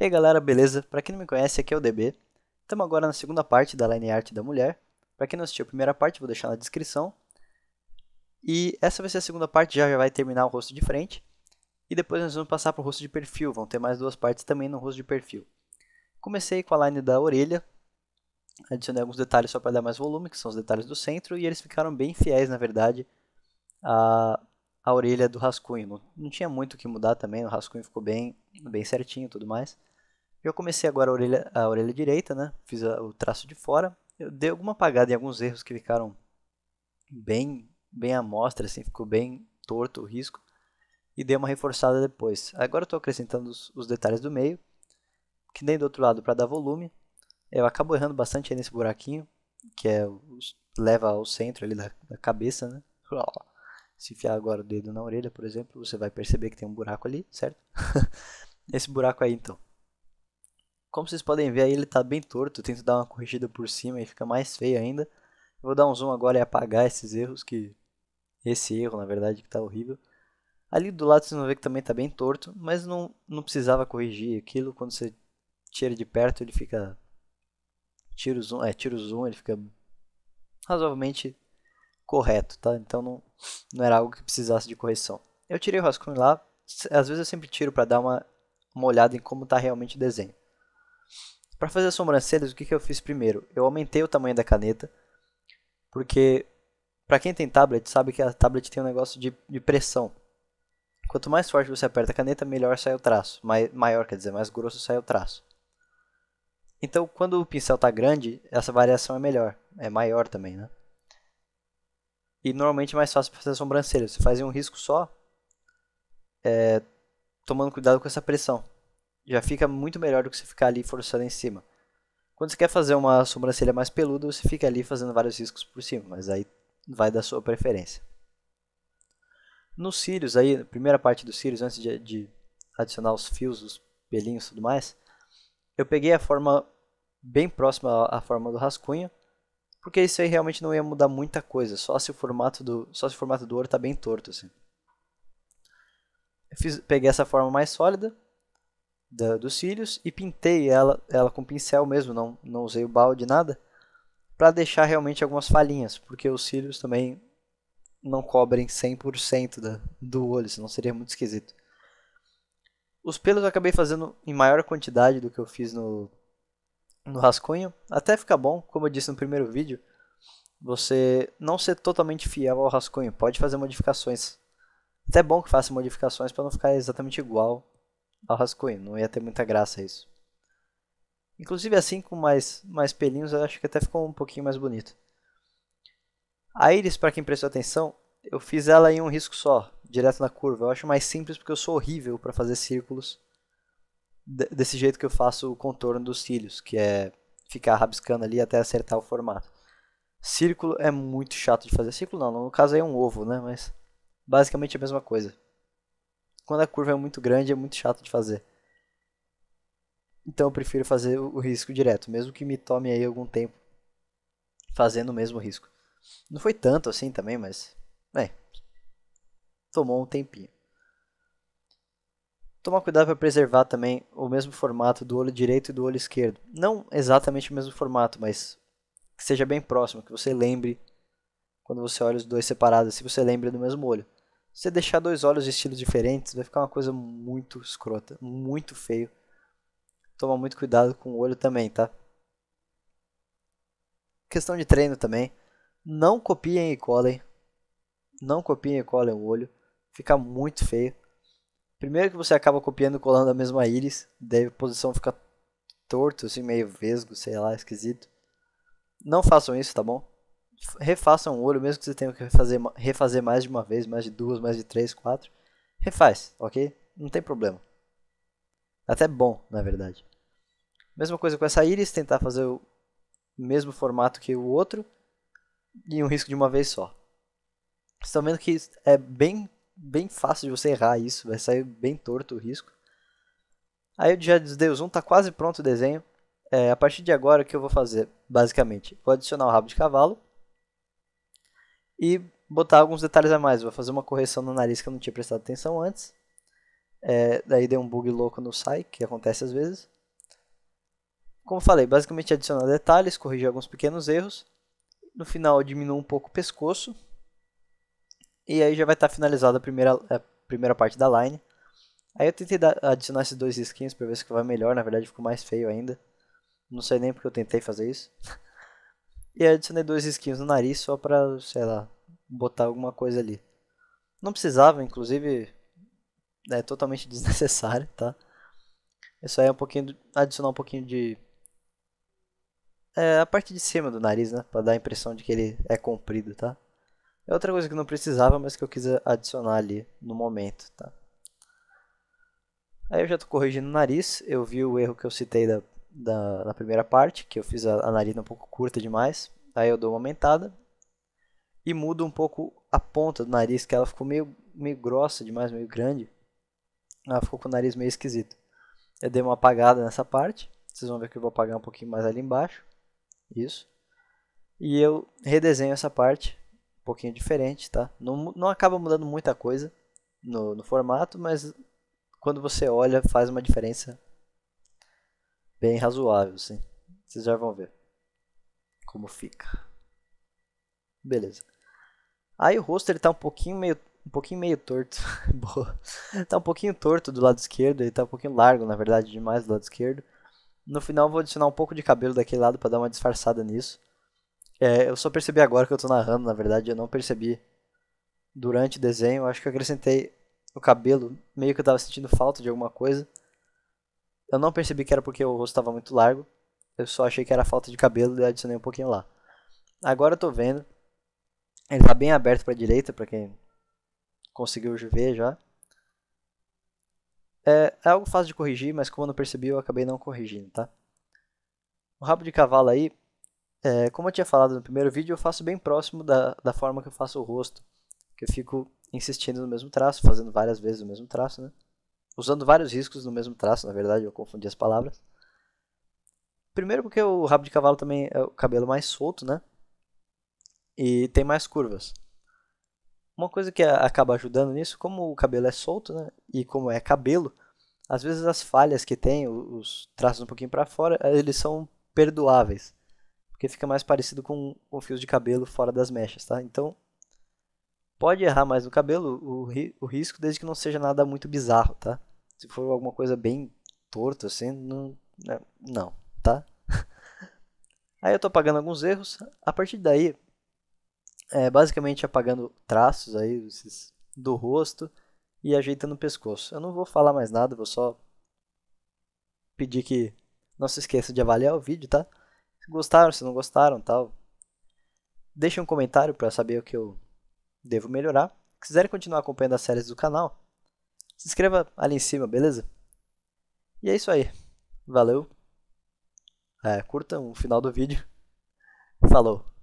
E aí galera, beleza? Para quem não me conhece, aqui é o DB. Estamos agora na segunda parte da Line Art da Mulher. Para quem não assistiu a primeira parte, vou deixar na descrição. E essa vai ser a segunda parte, já, já vai terminar o rosto de frente. E depois nós vamos passar para o rosto de perfil, vão ter mais duas partes também no rosto de perfil. Comecei com a line da orelha, adicionei alguns detalhes só para dar mais volume, que são os detalhes do centro, e eles ficaram bem fiéis, na verdade, à, a orelha do rascunho. Não, não tinha muito o que mudar também, o rascunho ficou bem, bem certinho e tudo mais. Eu comecei agora a orelha, a orelha direita, né? Fiz a, o traço de fora. Eu dei alguma apagada em alguns erros que ficaram bem, bem à mostra, assim, ficou bem torto o risco. E dei uma reforçada depois. Agora estou acrescentando os, os detalhes do meio, que nem do outro lado para dar volume. Eu acabo errando bastante nesse buraquinho, que é os, leva ao centro ali da, da cabeça, né? Se enfiar agora o dedo na orelha, por exemplo, você vai perceber que tem um buraco ali, certo? Esse buraco aí, então. Como vocês podem ver aí, ele está bem torto. Eu tento dar uma corrigida por cima e fica mais feio ainda. vou dar um zoom agora e apagar esses erros que... Esse erro, na verdade, que está horrível. Ali do lado vocês vão ver que também está bem torto, mas não, não precisava corrigir aquilo. Quando você tira de perto, ele fica... Tira o zoom, é, tira o zoom, ele fica razoavelmente correto, tá? Então não, não era algo que precisasse de correção. Eu tirei o rascunho lá, às vezes eu sempre tiro para dar uma, uma olhada em como está realmente o desenho. Para fazer as sobrancelhas, o que, que eu fiz primeiro? Eu aumentei o tamanho da caneta, porque para quem tem tablet, sabe que a tablet tem um negócio de, de, pressão. Quanto mais forte você aperta a caneta, melhor sai o traço. Mai, maior, quer dizer, mais grosso sai o traço. Então, quando o pincel está grande, essa variação é melhor. É maior também, né? E normalmente é mais fácil para fazer a sobrancelha. Você faz um risco só, é, tomando cuidado com essa pressão já fica muito melhor do que você ficar ali forçando em cima. Quando você quer fazer uma sobrancelha mais peluda, você fica ali fazendo vários riscos por cima, mas aí vai da sua preferência. Nos cílios, aí, primeira parte dos cílios, antes de, de adicionar os fios, os pelinhos e tudo mais, eu peguei a forma bem próxima à forma do rascunho, porque isso aí realmente não ia mudar muita coisa, só se o formato do, só se o formato do ouro está bem torto. Assim. Eu fiz, peguei essa forma mais sólida, da, dos cílios e pintei ela, ela com pincel mesmo, não, não usei o balde, nada, para deixar realmente algumas falhinhas, porque os cílios também não cobrem 100% da, do olho, senão seria muito esquisito. Os pelos eu acabei fazendo em maior quantidade do que eu fiz no, no rascunho, até fica bom, como eu disse no primeiro vídeo, você não ser totalmente fiel ao rascunho, pode fazer modificações. Até bom que faça modificações para não ficar exatamente igual ao rascunho. Não ia ter muita graça isso. Inclusive assim, com mais, mais pelinhos, eu acho que até ficou um pouquinho mais bonito. A íris, para quem prestou atenção, eu fiz ela em um risco só, direto na curva. Eu acho mais simples porque eu sou horrível para fazer círculos desse jeito que eu faço o contorno dos cílios, que é ficar rabiscando ali até acertar o formato. Círculo é muito chato de fazer. Círculo não, no caso aí é um ovo, né? Mas basicamente a mesma coisa quando a curva é muito grande, é muito chato de fazer. Então eu prefiro fazer o risco direto, mesmo que me tome aí algum tempo fazendo o mesmo risco. Não foi tanto assim também, mas. Bem, tomou um tempinho. Tomar cuidado para preservar também o mesmo formato do olho direito e do olho esquerdo. Não exatamente o mesmo formato, mas que seja bem próximo, que você lembre quando você olha os dois separados, se você lembra do mesmo olho você deixar dois olhos de estilos diferentes, vai ficar uma coisa muito escrota, muito feio. Toma muito cuidado com o olho também, tá? Questão de treino também. Não copiem e colhem. Não copiem e colhem o olho. Fica muito feio. Primeiro que você acaba copiando e colando a mesma íris, daí a posição fica torto, assim, meio vesgo, sei lá, esquisito. Não façam isso, tá bom? refaçam o olho, mesmo que você tenha que refazer, refazer mais de uma vez, mais de duas, mais de três, quatro. Refaz, ok? Não tem problema. Até bom, na verdade. Mesma coisa com essa íris, tentar fazer o mesmo formato que o outro e um risco de uma vez só. Vocês estão vendo que é bem, bem fácil de você errar isso, vai sair bem torto o risco. Aí eu já dei o zoom, está quase pronto o desenho. É, a partir de agora o que eu vou fazer, basicamente? Vou adicionar o rabo de cavalo e botar alguns detalhes a mais. Vou fazer uma correção no nariz que eu não tinha prestado atenção antes. É, daí deu um bug louco no site, que acontece às vezes. Como falei, basicamente adicionar detalhes, corrigir alguns pequenos erros. No final diminuiu um pouco o pescoço. E aí já vai estar finalizada a primeira, a primeira parte da line. Aí eu tentei adicionar esses dois skins para ver se vai melhor, na verdade ficou mais feio ainda. Não sei nem porque eu tentei fazer isso. E adicionei dois risquinhos no nariz só pra, sei lá, botar alguma coisa ali. Não precisava, inclusive, é totalmente desnecessário, tá? Isso aí é um pouquinho, adicionar um pouquinho de... É, a parte de cima do nariz, né? Pra dar a impressão de que ele é comprido, tá? É outra coisa que não precisava, mas que eu quis adicionar ali no momento, tá? Aí eu já tô corrigindo o nariz, eu vi o erro que eu citei da da, na primeira parte, que eu fiz a, a narina um pouco curta demais. Aí eu dou uma aumentada e mudo um pouco a ponta do nariz, que ela ficou meio, meio grossa demais, meio grande. Ela ficou com o nariz meio esquisito. Eu dei uma apagada nessa parte. Vocês vão ver que eu vou apagar um pouquinho mais ali embaixo. Isso. E eu redesenho essa parte. Um pouquinho diferente, tá? Não, não acaba mudando muita coisa no, no formato, mas quando você olha faz uma diferença bem razoável, sim. Vocês já vão ver como fica. Beleza. Aí o rosto ele tá um pouquinho meio um pouquinho meio torto. Boa. Tá um pouquinho torto do lado esquerdo, ele tá um pouquinho largo, na verdade, demais do lado esquerdo. No final vou adicionar um pouco de cabelo daquele lado para dar uma disfarçada nisso. É, eu só percebi agora que eu tô narrando, na verdade, eu não percebi durante o desenho. Eu acho que eu acrescentei o cabelo, meio que eu tava sentindo falta de alguma coisa. Eu não percebi que era porque o rosto estava muito largo. Eu só achei que era falta de cabelo e adicionei um pouquinho lá. Agora eu tô vendo. Ele tá bem aberto para direita, para quem conseguiu ver já. É, é algo fácil de corrigir, mas como eu não percebi, eu acabei não corrigindo, tá? O rabo de cavalo aí, é, como eu tinha falado no primeiro vídeo, eu faço bem próximo da, da forma que eu faço o rosto. Que eu fico insistindo no mesmo traço, fazendo várias vezes o mesmo traço, né? usando vários riscos no mesmo traço, na verdade, eu confundi as palavras. Primeiro porque o rabo de cavalo também é o cabelo mais solto, né? E tem mais curvas. Uma coisa que acaba ajudando nisso, como o cabelo é solto, né? E como é cabelo, às vezes as falhas que tem, os traços um pouquinho para fora, eh, eles são perdoáveis. Porque fica mais parecido com, com fios de cabelo fora das mechas, tá? Então, pode errar mais no cabelo o, o risco, desde que não seja nada muito bizarro, tá? se for alguma coisa bem torta assim, não, é, não, tá? Aí eu estou apagando alguns erros. A partir daí, é, basicamente apagando traços aí esses, do rosto e ajeitando o pescoço. Eu não vou falar mais nada, vou só pedir que não se esqueça de avaliar o vídeo, tá? Se gostaram, se não gostaram, tal. Deixe um comentário para saber o que eu devo melhorar. Se quiserem continuar acompanhando as séries do canal, se inscreva ali em cima, beleza? E é isso aí. Valeu. É, curtam o final do vídeo. Falou.